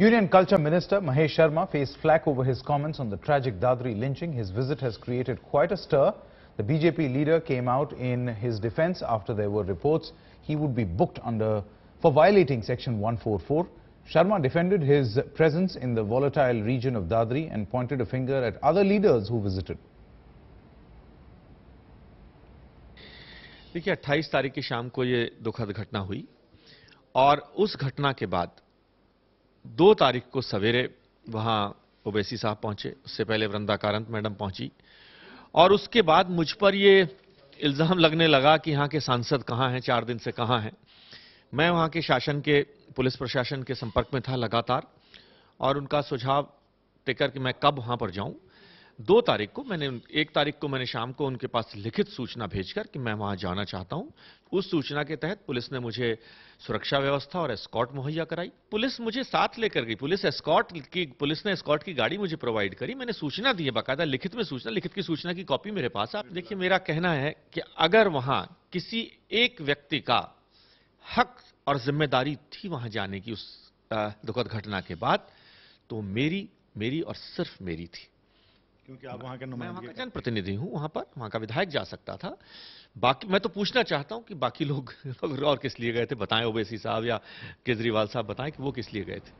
Union Culture Minister Mahesh Sharma faced flak over his comments on the tragic Dadri lynching. His visit has created quite a stir. The BJP leader came out in his defense after there were reports he would be booked under for violating section 144. Sharma defended his presence in the volatile region of Dadri and pointed a finger at other leaders who visited. देखिए 28 तारीख की शाम को ये दुखद घटना हुई और उस घटना के बाद दो तारीख को सवेरे वहाँ ओवैसी साहब पहुंचे उससे पहले वृंदा कारंत मैडम पहुंची और उसके बाद मुझ पर ये इल्ज़ाम लगने लगा कि यहाँ के सांसद कहाँ हैं चार दिन से कहाँ हैं मैं वहाँ के शासन के पुलिस प्रशासन के संपर्क में था लगातार और उनका सुझाव देकर कि मैं कब वहाँ पर जाऊँ दो तारीख को मैंने एक तारीख को मैंने शाम को उनके पास लिखित सूचना भेजकर कि मैं वहां जाना चाहता हूं उस सूचना के तहत पुलिस ने मुझे सुरक्षा व्यवस्था और एस्कॉट मुहैया कराई पुलिस मुझे साथ लेकर गई पुलिस एस्कॉट की पुलिस ने एस्कॉट की गाड़ी मुझे प्रोवाइड करी मैंने सूचना दी है बाकायदा लिखित में सूचना लिखित की सूचना की कॉपी मेरे पास आप देखिए मेरा कहना है कि अगर वहां किसी एक व्यक्ति का हक और जिम्मेदारी थी वहां जाने की उस दुखद घटना के बाद तो मेरी मेरी और सिर्फ मेरी थी क्योंकि आप वहां का नुमाइंदगी का प्रतिनिधि हूं वहां पर वहां का विधायक जा सकता था बाकी मैं तो पूछना चाहता हूं कि बाकी लोग और किस लिए गए थे बताएं ओबेसी साहब या केजरीवाल साहब बताएं कि वो किस लिए गए थे